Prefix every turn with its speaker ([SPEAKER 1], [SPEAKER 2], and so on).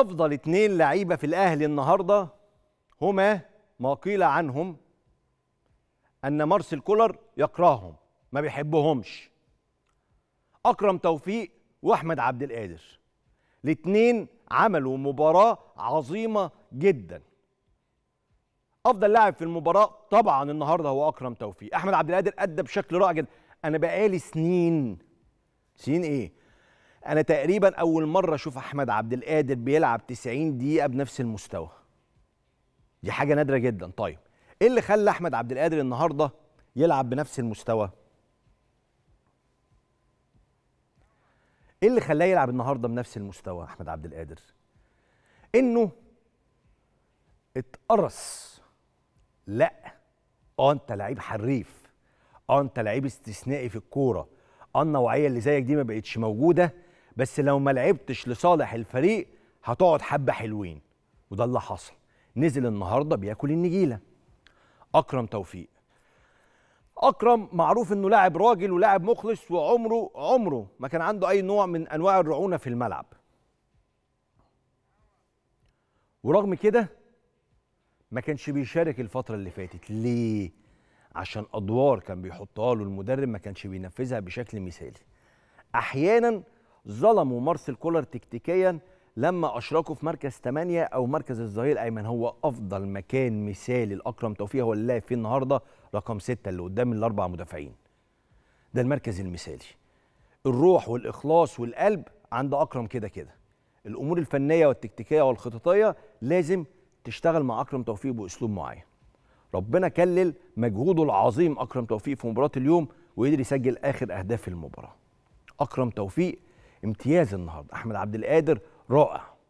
[SPEAKER 1] افضل اتنين لعيبه في الاهلي النهارده هما ما قيل عنهم ان مارسيل كولر يكرههم ما بيحبهمش اكرم توفيق واحمد عبد القادر الاتنين عملوا مباراه عظيمه جدا افضل لاعب في المباراه طبعا النهارده هو اكرم توفيق احمد عبد القادر ادى بشكل رائع جدا انا بقالي سنين سنين ايه انا تقريبا اول مره اشوف احمد عبد القادر بيلعب 90 دقيقه بنفس المستوى دي حاجه نادره جدا طيب ايه اللي خلى احمد عبد القادر النهارده يلعب بنفس المستوى ايه اللي خلاه يلعب النهارده بنفس المستوى احمد عبد القادر انه اتقرص لا اه انت لعيب حريف اه انت لعيب استثنائي في الكوره اه النوعيه اللي زيك دي ما بقتش موجوده بس لو ما لعبتش لصالح الفريق هتقعد حبه حلوين وده اللي حصل نزل النهارده بياكل النجيله اكرم توفيق اكرم معروف انه لاعب راجل ولاعب مخلص وعمره عمره ما كان عنده اي نوع من انواع الرعونه في الملعب ورغم كده ما كانش بيشارك الفتره اللي فاتت ليه عشان ادوار كان بيحطها له المدرب ما كانش بينفذها بشكل مثالي احيانا ظلموا مارسيل كولر تكتيكيا لما اشركوا في مركز 8 او مركز الظهير الايمن هو افضل مكان مثالي لاكرم توفيق هو اللي لاعب فيه النهارده رقم 6 اللي قدام الاربع مدافعين ده المركز المثالي الروح والاخلاص والقلب عند اكرم كده كده الامور الفنيه والتكتيكيه والخططيه لازم تشتغل مع اكرم توفيق باسلوب معين ربنا كلل مجهوده العظيم اكرم توفيق في مباراه اليوم وقدر يسجل اخر اهداف المباراه اكرم توفيق امتياز النهارده احمد عبد القادر رائع